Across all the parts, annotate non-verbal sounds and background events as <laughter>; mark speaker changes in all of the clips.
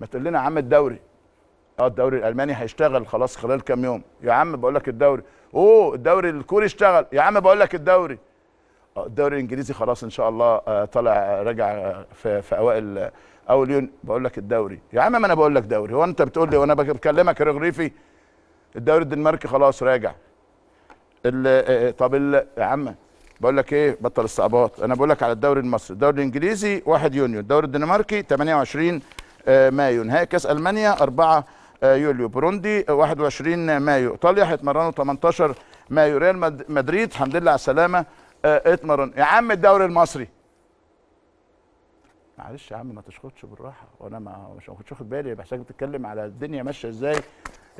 Speaker 1: ما تقول لنا يا عم الدوري اه الدوري الالماني هيشتغل خلاص خلال كام يوم يا عم بقول لك الدوري اوه الدوري الكوري اشتغل يا عم بقول لك الدوري اه، الدوري الانجليزي خلاص ان شاء الله اه، طالع اه، راجع في, في اوائل اول يوم بقول لك الدوري يا عم ما انا بقول لك دوري هو انت بتقول لي وانا بكلمك رغريفي الدوري الدنماركي خلاص راجع طب يا عم بقول لك ايه بطل الصعبات انا بقول لك على الدوري المصري الدوري الانجليزي 1 يونيو الدوري الدنماركي 28 آه، مايو نهائي كاس المانيا 4 آه، يوليو بروندي 21 آه، مايو ايطاليا هيتمرنوا 18 مايو ريال مدريد الحمد لله على السلامه اتمرن يا عم الدوري المصري معلش يا عم ما تشخطش بالراحه وانا ما مش كنتش واخد بالي بحسك بتتكلم على الدنيا ماشيه ازاي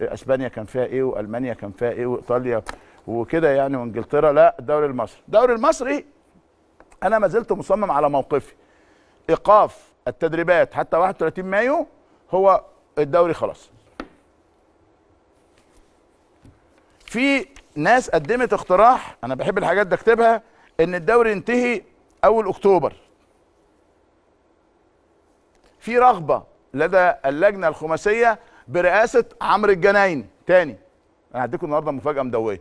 Speaker 1: اسبانيا كان فيها ايه والمانيا كان فيها ايه وايطاليا وكده يعني وانجلترا لا الدوري المصري الدوري المصري انا ما زلت مصمم على موقفي ايقاف التدريبات حتى 31 مايو هو الدوري خلاص في ناس قدمت اقتراح انا بحب الحاجات دي اكتبها ان الدوري ينتهي اول اكتوبر في رغبه لدى اللجنه الخماسيه برئاسه عمرو الجناين تاني انا هديكم النهارده مفاجاه مدويه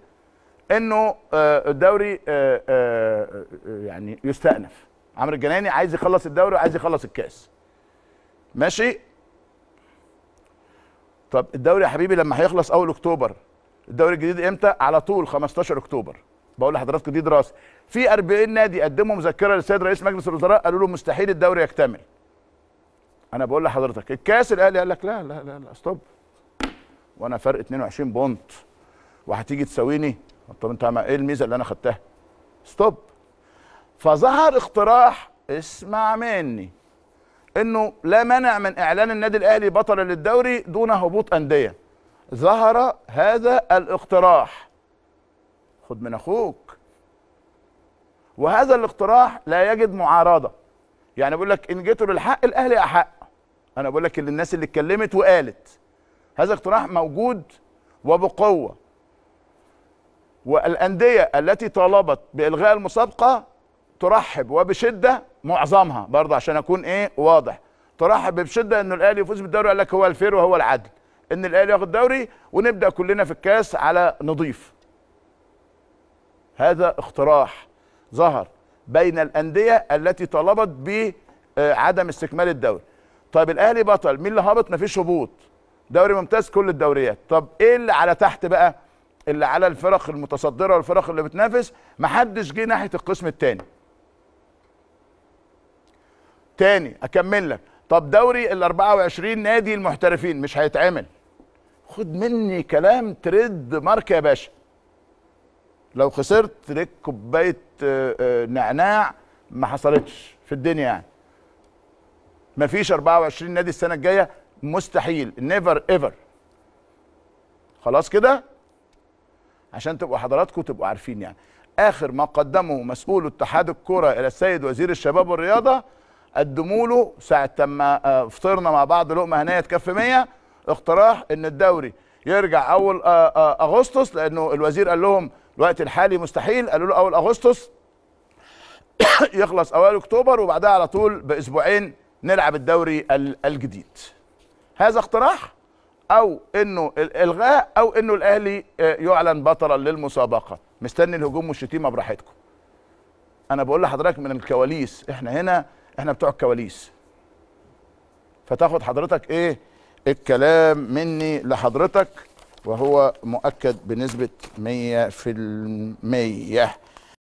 Speaker 1: انه آه، الدوري آه، آه، يعني يستأنف عمرو الجناني عايز يخلص الدوري وعايز يخلص الكاس ماشي طب الدوري يا حبيبي لما هيخلص اول اكتوبر الدوري الجديد امتى على طول 15 اكتوبر بقول لحضراتكم دي دراسه في 40 نادي قدموا مذكره للسيد رئيس مجلس الوزراء قالوا له مستحيل الدوري يكتمل انا بقول لحضرتك الكاس الاهلي قال لك لا لا لا لا ستوب وانا فرق 22 بونت وهتيجي تساويني طب انت ايه الميزه اللي انا خدتها ستوب فظهر اقتراح اسمع مني انه لا مانع من اعلان النادي الاهلي بطلا للدوري دون هبوط انديه ظهر هذا الاقتراح خد من اخوك وهذا الاقتراح لا يجد معارضه يعني بقول لك ان جيتوا للحق الاهلي احق انا بقول لك الناس اللي اتكلمت وقالت هذا اقتراح موجود وبقوه والانديه التي طالبت بالغاء المسابقه ترحب وبشده معظمها برضه عشان اكون ايه واضح ترحب بشده ان الاهلي يفوز بالدوري قال لك هو الفير وهو العدل ان الاهلي ياخد دوري ونبدا كلنا في الكاس على نضيف هذا اقتراح ظهر بين الانديه التي طلبت بعدم آه، استكمال الدوري طيب الاهلي بطل مين اللي هابط مفيش هبوط دوري ممتاز كل الدوريات طب ايه اللي على تحت بقى اللي على الفرق المتصدره والفرق اللي بتنافس محدش جه ناحيه القسم الثاني تاني اكمل لك طب دوري ال 24 نادي المحترفين مش هيتعمل خد مني كلام تريد مارك يا باشا لو خسرت لك كوبايه آه، آه، نعناع ما حصلتش في الدنيا يعني مفيش 24 نادي السنه الجايه مستحيل نيفر ايفر خلاص كده عشان تبقوا حضراتكم تبقوا عارفين يعني اخر ما قدمه مسؤول اتحاد الكره الى السيد وزير الشباب والرياضه قدموا له ساعه لما آه، فطرنا مع بعض لقمه هنيه تكفي 100 اقتراح ان الدوري يرجع اول آه، آه، اغسطس لانه الوزير قال لهم الوقت الحالي مستحيل قالوا له اول اغسطس <coughs> يخلص اوائل اكتوبر وبعدها على طول باسبوعين نلعب الدوري الجديد هذا اقتراح او انه الغاء او انه الاهلي يعلن بطلا للمسابقه مستني الهجوم والشتيمه براحتكم انا بقول لحضرتك من الكواليس احنا هنا احنا بتوع الكواليس فتاخد حضرتك ايه الكلام مني لحضرتك وهو مؤكد بنسبه 100%